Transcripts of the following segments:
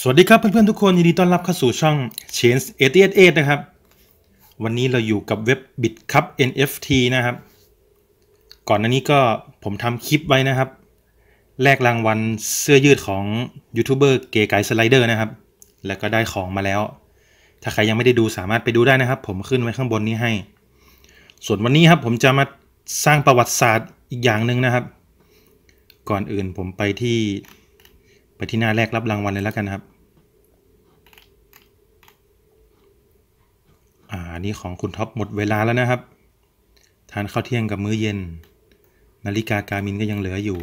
สวัสดีครับเพื่อนๆทุกคนยินดีต้อนรับเข้าสู่ช่อง Change 888นะครับ วันนี้เราอยู่กับเว็บ Bitcup NFT นะครับ ก่อนหน้านี้ก็ผมทำคลิปไว้นะครับแลกรางวัลเสื้อยืดของยูทูบเบอร์เก๋ไก่สไลเดอร์ นะครับ แล้วก็ได้ของมาแล้ว ถ้าใครยังไม่ได้ดูสามารถไปดูได้นะครับผมขึ้นไว้ข้างบนนี้ให้ ส่วนวันนี้ครับผมจะมาสร้างประวัติศาสตร์อีกอย่างหนึ่งนะครับ ก่อนอื่นผมไปที่ไปที่หน้าแรกรับรางวัลเลยแล้วกันครับ อ่านี่ของคุณท็อปหมดเวลาแล้วนะครับ ทานข้าวเที่ยงกับมื้อเย็น นาฬิกาการมินก็ยังเหลืออยู่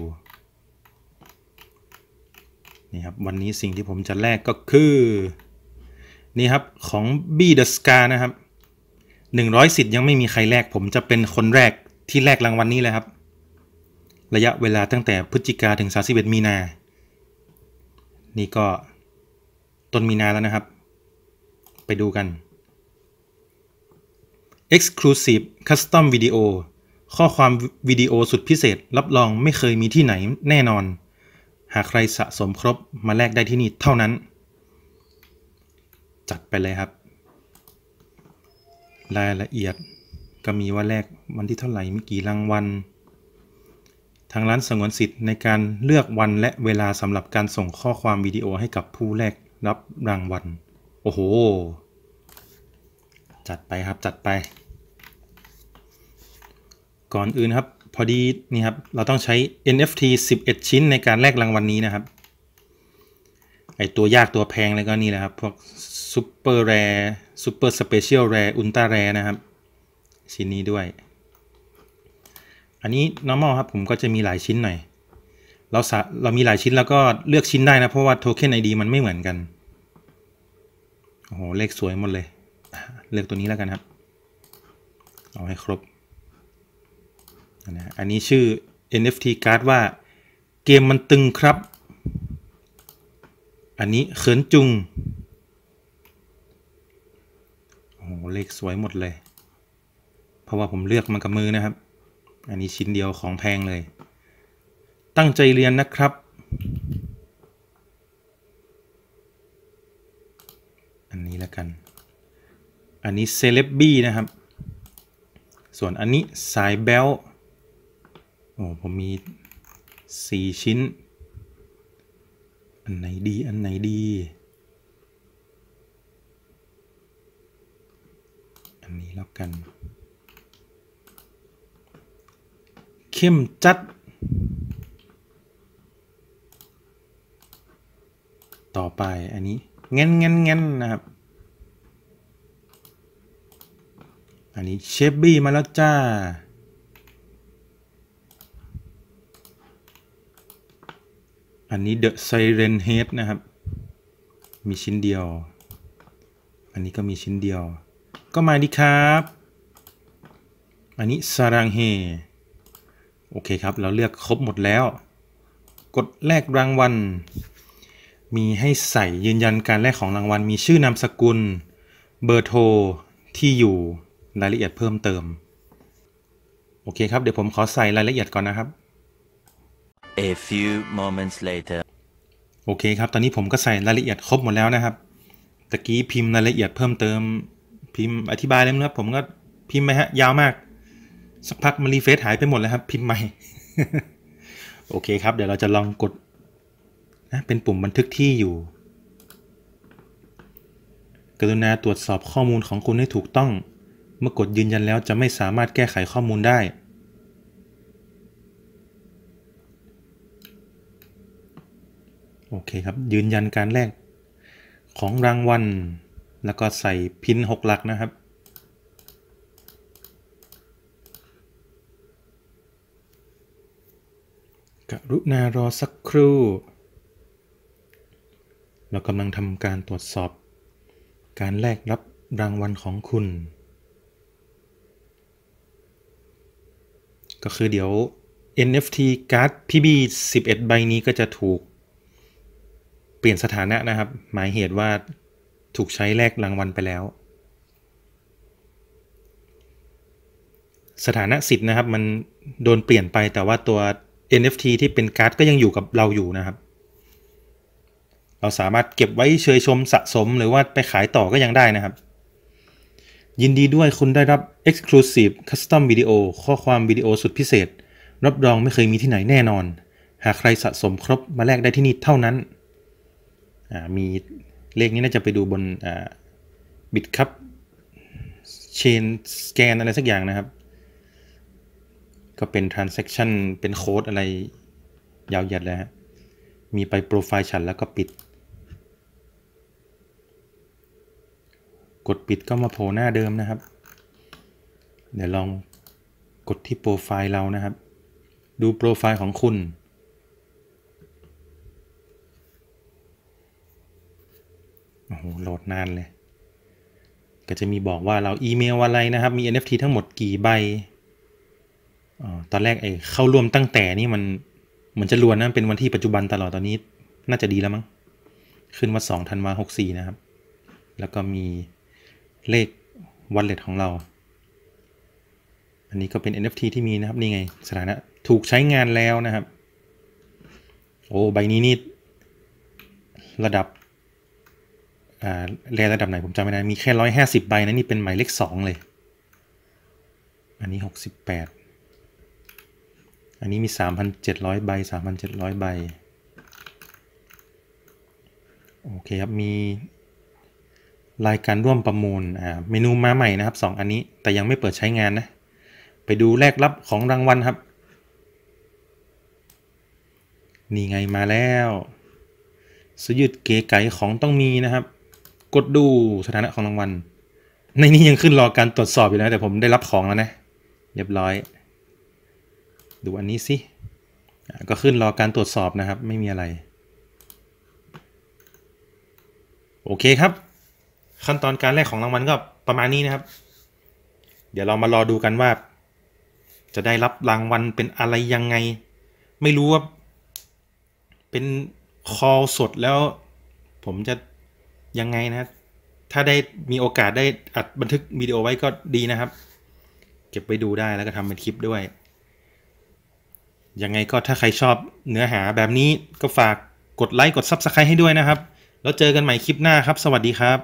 นี่ครับวันนี้สิ่งที่ผมจะแลกก็คือ นี่ครับของ b ีเดอสกานะครับ100สิทธิ์ยังไม่มีใครแลกผมจะเป็นคนแรกที่แลกรางวัลนนี้เลยครับ ระยะเวลาตั้งแต่พฤศจิกาถึง31มีนานี่ก็ต้นมีนาแล้วนะครับ ไปดูกัน Exclusive Custom Video ข้อความวิดีโอสุดพิเศษ รับรองไม่เคยมีที่ไหนแน่นอน หากใครสะสมครบมาแลกได้ที่ นี่ เท่านั้น จัดไปเลยครับ รายละเอียดก็มีว่าแลกวันที่เท่าไหร่มีกี่รางวัลทางร้านสงวนสิทธิ์ในการเลือกวันและเวลาสำหรับการส่งข้อความวิดีโอให้กับผู้แรกรับรางวัล โอ้โห จัดไปครับจัดไป ก่อนอื่นครับพอดีนี่ครับเราต้องใช้ NFT 11 ชิ้นในการแลกรางวัลนนี้นะครับ ไอตัวยากตัวแพงเลยก็นี่แหละครับพวกซ u เปอร์แรซูเปอร์สเปเชียลแรอุลตร้าแรนะครับชิ้นนี้ด้วยอันนี้ normal ครับ ผมก็จะมีหลายชิ้นหน่อย เราสะเรามีหลายชิ้นแล้วก็เลือกชิ้นได้นะเพราะว่าโทเค็น ID มันไม่เหมือนกันโอ้โหเลขสวยหมดเลย เลือกตัวนี้แล้วกันครับ เอาให้ครบ อันนี้ชื่อ NFT card ว่าเกมมันตึงครับ อันนี้เขินจุงโอ้โหเลขสวยหมดเลยเพราะว่าผมเลือกมันกับมือนะครับอันนี้ชิ้นเดียวของแพงเลย ตั้งใจเรียนนะครับ อันนี้ละกัน อันนี้เซเลบบี้นะครับ ส่วนอันนี้สายเบลโอ้ผมมี4ชิ้น อันไหนดี อันไหนดี อันนี้แล้วกันเข้มจัด ต่อไปอันนี้เงั้นเงั้นเงั้นนะครับ อันนี้เชฟบี้มาแล้วจ้าอันนี้เดอะไซเรนเฮดนะครับ มีชิ้นเดียว อันนี้ก็มีชิ้นเดียวก็มาดีครับ อันนี้สารังเฮโอเคครับ เราเลือกครบหมดแล้ว กดแลกรางวัล มีให้ใส่ยืนยัน การแลกของรางวัล มีชื่อนามสกุล เบอร์โทร ที่อยู่รายละเอียดเพิ่มเติม โอเคครับ เดี๋ยวผมขอใส่รายละเอียด ก่อนนะครับ A few moments later โอเคครับ ตอนนี้ผมก็ใส่รายละเอียด ครบ หมดแล้วนะครับ ตะกี้พิมพ์รายละเอียดเพิ่มเติม พิมพ์อธิบายเลยนะครับผมก็พิมพ์ไปฮะ ยาวมากสักพักมันรีเฟซหายไปหมดแล้ว ครับ พิมพ์ ใหม่ โอเคครับ เดี๋ยวเราจะลองกดนะเป็นปุ่มบันทึกที่อยู่ กรุณาตรวจสอบข้อมูลของคุณ ให้ ถูกต้อง เมื่อกดยืนยันแล้วจะไม่สามารถแก้ไขข้อมูลได้ โอเคครับ ยืนยันการแลกของ รางวัลแล้วก็ใส่พินหกหลักนะครับกรุณารอสักครู่ เรากำลังทำการตรวจสอบ การแลกรับรางวัลของคุณ ก็คือเดี๋ยว NFT card PB 11 ใบนี้ก็จะถูกเปลี่ยนสถานะนะ ครับ หมายเหตุว่าถูกใช้แลกรางวัลไปแล้ว สถานะสิทธิ์นะครับ มันโดนเปลี่ยนไปแต่ว่า ตัว NFT ที่เป็นการ์ดก็ยังอยู่กับเราอยู่นะครับ เราสามารถเก็บไว้เชยชมสะสมหรือว่าไปขายต่อก็ยังได้นะครับ ยินดีด้วยคุณได้รับ Exclusive Custom Video ข้อความวิดีโอสุดพิเศษ รับรองไม่เคยมีที่ไหนแน่นอน หากใครสะสมครบมาแลกได้ที่นี่เท่านั้น มีเลขนี้น่าจะไปดูบนบิตครับเชนสแกนอะไรสักอย่างนะครับก็เป็น transaction เป็นโค้ดอะไรยาวเหยียดเลยฮะมีไปโปรไฟล์ฉันแล้วก็ปิด กดปิดก็มาโผล่หน้าเดิมนะครับ เดี๋ยวลองกดที่โปรไฟล์เรานะครับ ดูโปรไฟล์ของคุณ โอ้โห โหลดนานเลย ก็จะมีบอกว่าเราอีเมลอะไรนะครับ มี NFT ทั้งหมดกี่ใบตอนแรกไอ้เข้าร่วมตั้งแต่นี่มันเหมือนจะรวนนะ เป็นวันที่ปัจจุบันตลอดตอนนี้น่าจะดีแล้วมั้ง ขึ้นมาสองธันวาหกสี่นะครับ แล้วก็มีเลขวันเลทของเรา อันนี้ก็เป็น NFT ที่มีนะครับ นี่ไงสถานะ ถูกใช้งานแล้วนะครับโอ้ใบนี้นี่ ระดับอ่าเลระดับไหนผมจำไม่ได้มีแค่ร้อยห้าสิบใบนะ นี่เป็นหมายเลขสองเลย อันนี้หกสิบแปดอันนี้ มี 3,700ใบ3,700 ใบ โอเคครับ มี รายการร่วมประมูล อ่า เมนูมาใหม่นะครับ 2 อันนี้ แต่ยังไม่เปิดใช้งานนะ ไปดูแลกรับ ของรางวัลครับ นี่ไงมาแล้วสยุดเก๋ไก๋ของต้องมีนะครับ กดดูสถานะของรางวัล ในนี้ยังขึ้นรอการตรวจสอบอยู่นะแต่ผมได้รับของแล้วนะ เรียบร้อยดูอันนี้สิ ก็ขึ้นรอการตรวจสอบนะครับไม่มีอะไร โอเคครับ ขั้นตอนการแรกของรางวัลก็ประมาณนี้นะครับ เดี๋ยวเรามารอดูกันว่า จะได้รับรางวัลเป็นอะไรยังไง ไม่รู้ว่าเป็นคอลสดแล้ว ผมจะยังไงนะถ้าได้มีโอกาสได้อัดบันทึกวิดีโอไว้ก็ดีนะครับ เก็บไปดูได้แล้วก็ทำเป็นคลิปด้วยยังไงก็ถ้าใครชอบเนื้อหาแบบนี้ก็ฝากกดไลค์กด Subscribe ให้ด้วยนะครับ แล้วเจอกันใหม่คลิปหน้าครับ สวัสดีครับ